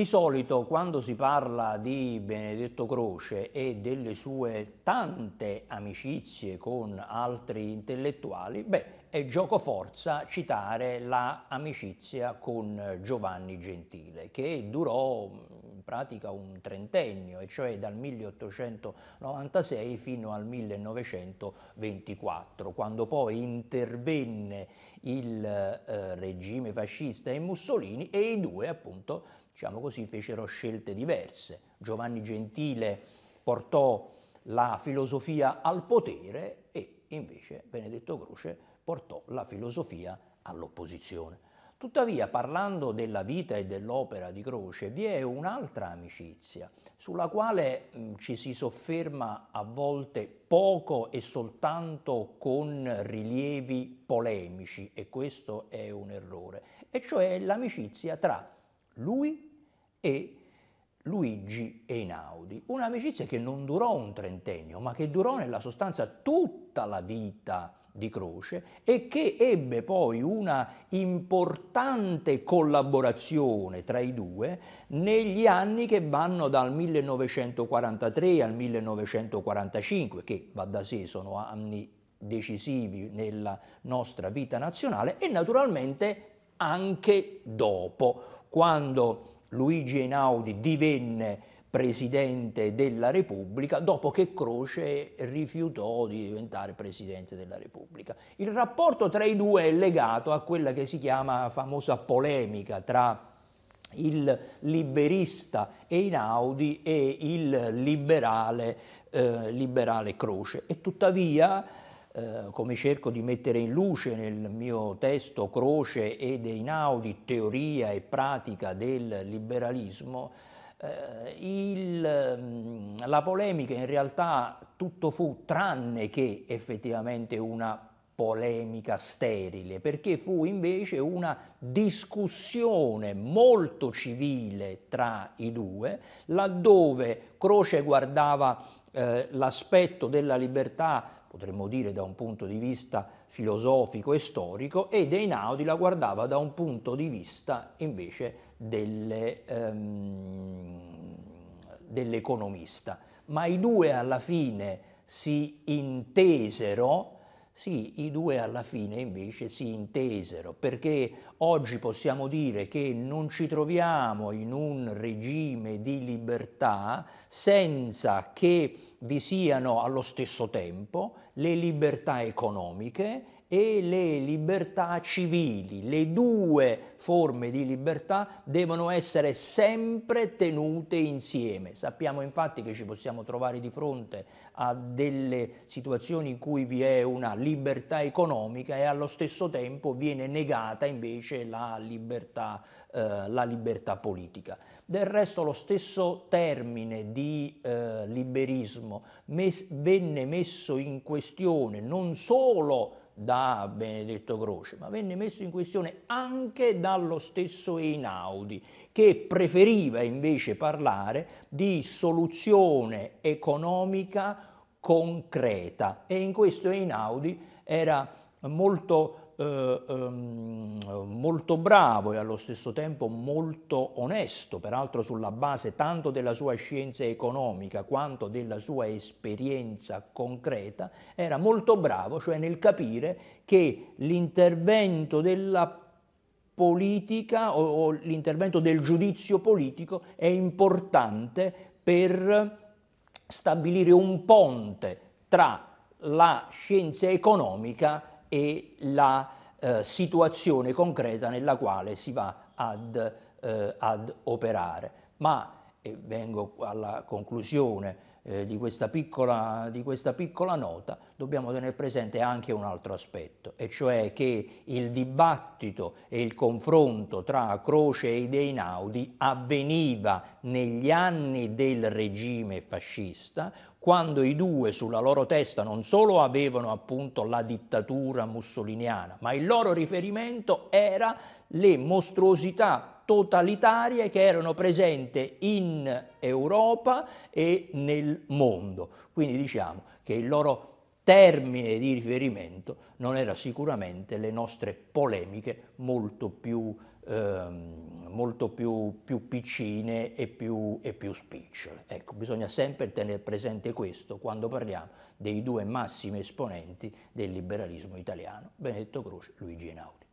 Di solito quando si parla di Benedetto Croce e delle sue tante amicizie con altri intellettuali, beh, è gioco forza citare la con Giovanni Gentile, che durò pratica un trentennio, e cioè dal 1896 fino al 1924, quando poi intervenne il eh, regime fascista e Mussolini e i due appunto, diciamo così, fecero scelte diverse. Giovanni Gentile portò la filosofia al potere e invece Benedetto Croce portò la filosofia all'opposizione. Tuttavia, parlando della vita e dell'opera di Croce, vi è un'altra amicizia sulla quale mh, mm, ci si sofferma a volte poco e soltanto con rilievi polemici, e questo è un errore, e cioè l'amicizia tra lui e Luigi Einaudi, un'amicizia che non durò un trentennio, ma che durò nella sostanza tutta la vita di Croce e che ebbe poi una importante collaborazione tra i due negli anni che vanno dal 1943 al 1945, che va da sé sono anni decisivi nella nostra vita nazionale e naturalmente anche dopo, quando Luigi Einaudi divenne Presidente della Repubblica dopo che Croce rifiutò di diventare Presidente della Repubblica. Il rapporto tra i due è legato a quella che si chiama famosa polemica tra il liberista Einaudi e il liberale, eh, liberale Croce e tuttavia eh, come cerco di mettere in luce nel mio testo Croce ed Einaudi, teoria e pratica del liberalismo, eh, il, mm, la polemica in realtà tutto fu tranne che effettivamente una polemica sterile, perché fu invece una discussione molto civile tra i due, laddove Croce guardava eh, l'aspetto della libertà potremmo dire da un punto di vista filosofico e storico, ed Einaudi la guardava da un punto di vista invece delle, um, dell'economista. Ma i due alla fine si intesero sì, i due alla fine invece si intesero, perché oggi possiamo dire che non ci troviamo in un regime di libertà senza che vi siano allo stesso tempo le libertà economiche e le libertà civili. Le due forme di libertà devono essere sempre tenute insieme. Sappiamo infatti che ci possiamo trovare di fronte a delle situazioni in cui vi è una libertà economica e allo stesso tempo viene negata invece la libertà, eh, la libertà politica. Del resto lo stesso termine di eh, liberismo mes- venne messo in questione non solo da Benedetto Croce, ma venne messo in questione anche dallo stesso Einaudi, che preferiva invece parlare di soluzione economica concreta e in questo Einaudi era molto eh, ehm, molto bravo e allo stesso tempo molto onesto, peraltro sulla base tanto della sua scienza economica quanto della sua esperienza concreta, era molto bravo, cioè nel capire che l'intervento della politica o, o l'intervento del giudizio politico è importante per stabilire un ponte tra la scienza economica e la eh, situazione concreta nella quale si va ad, eh, ad operare. Ma, e eh, vengo alla conclusione, eh, di, questa piccola, di questa piccola nota, dobbiamo tenere presente anche un altro aspetto, e cioè che il dibattito e il confronto tra Croce e Deinaudi avveniva negli anni del regime fascista, quando i due sulla loro testa non solo avevano appunto la dittatura mussoliniana, ma il loro riferimento era le mostruosità totalitarie che erano presenti in Europa e nel mondo. Quindi diciamo che il loro termine di riferimento non era sicuramente le nostre polemiche molto più, ehm, molto più, più piccine e più, e più spicciole. Ecco, bisogna sempre tenere presente questo quando parliamo dei due massimi esponenti del liberalismo italiano, Benedetto Croce e Luigi Einaudi.